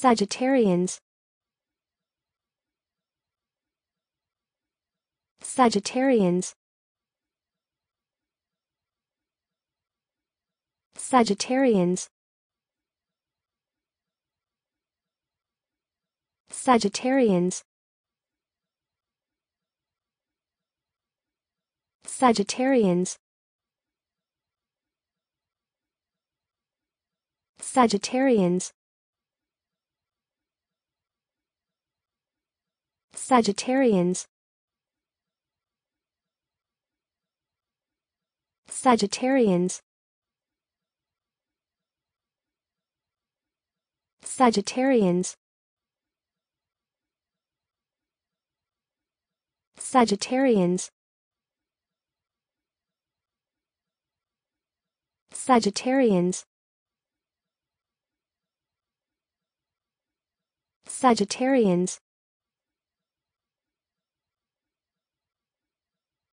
Sagittarians Sagittarians Sagittarians Sagittarians Sagittarians Sagittarians Sagittarians Sagittarians Sagittarians Sagittarians Sagittarians Sagittarians